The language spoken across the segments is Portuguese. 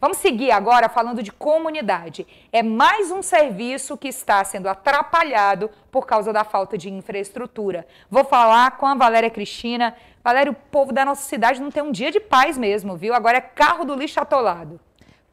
Vamos seguir agora falando de comunidade. É mais um serviço que está sendo atrapalhado por causa da falta de infraestrutura. Vou falar com a Valéria Cristina. Valéria, o povo da nossa cidade não tem um dia de paz mesmo, viu? Agora é carro do lixo atolado.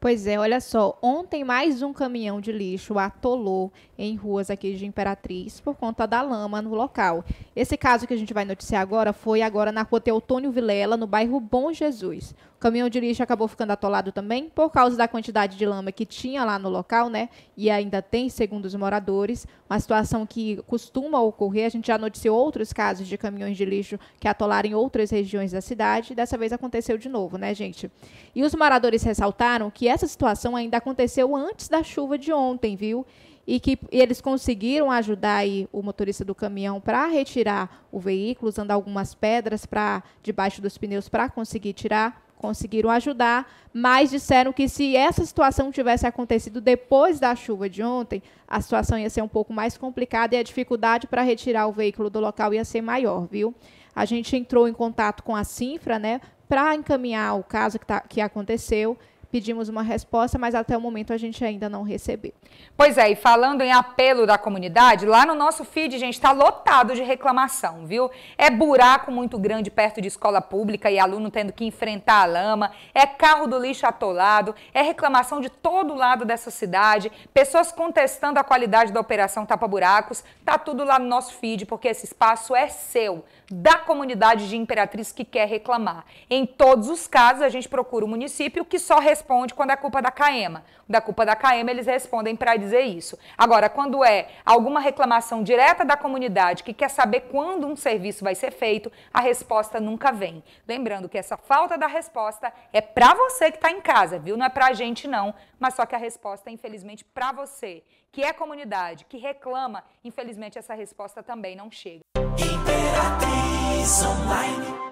Pois é, olha só, ontem mais um caminhão de lixo atolou em ruas aqui de Imperatriz por conta da lama no local. Esse caso que a gente vai noticiar agora foi agora na rua Teotônio Vilela, no bairro Bom Jesus. O caminhão de lixo acabou ficando atolado também por causa da quantidade de lama que tinha lá no local, né? E ainda tem, segundo os moradores, uma situação que costuma ocorrer. A gente já noticiou outros casos de caminhões de lixo que atolaram em outras regiões da cidade. Dessa vez aconteceu de novo, né, gente? E os moradores ressaltaram que essa situação ainda aconteceu antes da chuva de ontem, viu? e que e eles conseguiram ajudar aí o motorista do caminhão para retirar o veículo, usando algumas pedras para debaixo dos pneus para conseguir tirar conseguiram ajudar, mas disseram que se essa situação tivesse acontecido depois da chuva de ontem, a situação ia ser um pouco mais complicada e a dificuldade para retirar o veículo do local ia ser maior, viu? A gente entrou em contato com a Sinfra, né, para encaminhar o caso que, tá, que aconteceu Pedimos uma resposta, mas até o momento a gente ainda não recebeu. Pois é, e falando em apelo da comunidade, lá no nosso feed, gente, está lotado de reclamação, viu? É buraco muito grande perto de escola pública e aluno tendo que enfrentar a lama, é carro do lixo atolado, é reclamação de todo lado dessa cidade, pessoas contestando a qualidade da operação Tapa Buracos, tá tudo lá no nosso feed, porque esse espaço é seu, da comunidade de Imperatriz que quer reclamar. Em todos os casos, a gente procura o município que só recebe responde quando é culpa da Caema. Da é culpa da Caema, eles respondem para dizer isso. Agora, quando é alguma reclamação direta da comunidade que quer saber quando um serviço vai ser feito, a resposta nunca vem. Lembrando que essa falta da resposta é para você que está em casa, viu? Não é para a gente, não. Mas só que a resposta é, infelizmente, para você, que é comunidade, que reclama. Infelizmente, essa resposta também não chega. Imperatriz Online.